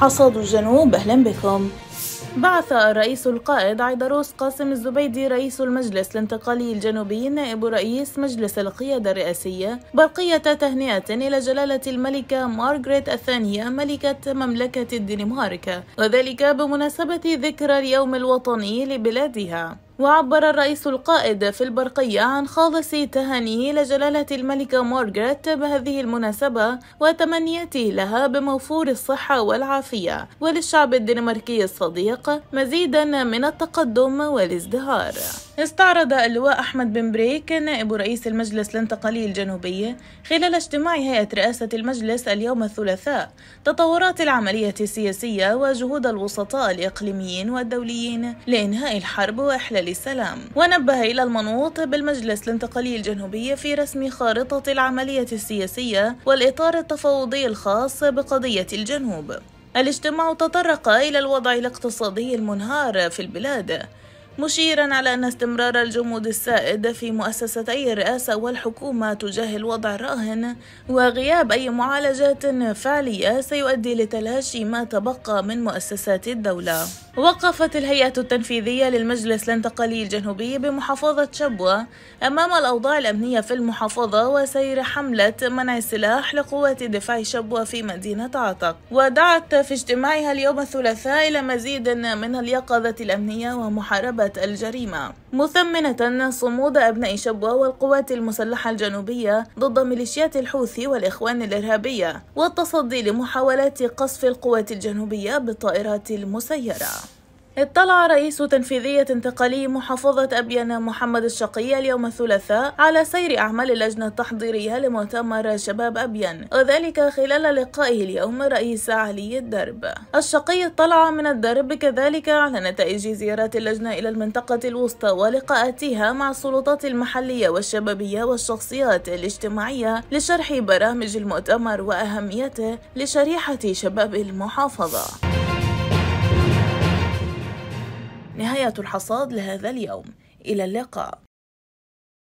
حصاد الجنوب أهلا بكم بعث الرئيس القائد عيدروس قاسم الزبيدي رئيس المجلس الانتقالي الجنوبي نائب رئيس مجلس القيادة الرئاسية برقية تهنئة إلى جلالة الملكة مارغريت الثانية ملكة مملكة الدنمارك وذلك بمناسبة ذكرى اليوم الوطني لبلادها وعبر الرئيس القائد في البرقية عن خالص تهانيه لجلالة الملكة مارغريت بهذه المناسبة وتمنياته لها بموفور الصحة والعافية وللشعب الدنماركي الصديق مزيدا من التقدم والازدهار استعرض اللواء أحمد بن بريك نائب رئيس المجلس الانتقالي الجنوبي خلال اجتماع هيئة رئاسة المجلس اليوم الثلاثاء تطورات العملية السياسية وجهود الوسطاء الإقليميين والدوليين لإنهاء الحرب وإحلال السلام ونبه إلى المنوط بالمجلس الانتقالي الجنوبي في رسم خارطة العملية السياسية والإطار التفاوضي الخاص بقضية الجنوب الاجتماع تطرق إلى الوضع الاقتصادي المنهار في البلاد مشيرا على أن استمرار الجمود السائد في مؤسستي الرئاسة والحكومة تجاه الوضع الراهن وغياب أي معالجات فعلية سيؤدي لتلاشي ما تبقى من مؤسسات الدولة وقفت الهيئة التنفيذية للمجلس الانتقالي الجنوبي بمحافظة شبوة أمام الأوضاع الأمنية في المحافظة وسير حملة منع السلاح لقوات دفاع شبوة في مدينة عتق ودعت في اجتماعها اليوم الثلاثاء إلى مزيد من اليقظة الأمنية ومحاربة وقوات الجريمة مثمنة صمود أبناء شبوة والقوات المسلحة الجنوبية ضد ميليشيات الحوثي والإخوان الإرهابية والتصدي لمحاولات قصف القوات الجنوبية بالطائرات المسيرة اطلع رئيس تنفيذية انتقالي محافظة أبين محمد الشقي اليوم الثلاثاء على سير أعمال اللجنة التحضيرية لمؤتمر شباب أبين وذلك خلال لقائه اليوم رئيس علي الدرب الشقي اطلع من الدرب كذلك على نتائج زيارات اللجنة إلى المنطقة الوسطى ولقاءاتها مع السلطات المحلية والشبابية والشخصيات الاجتماعية لشرح برامج المؤتمر وأهميته لشريحة شباب المحافظة نهاية الحصاد لهذا اليوم إلى اللقاء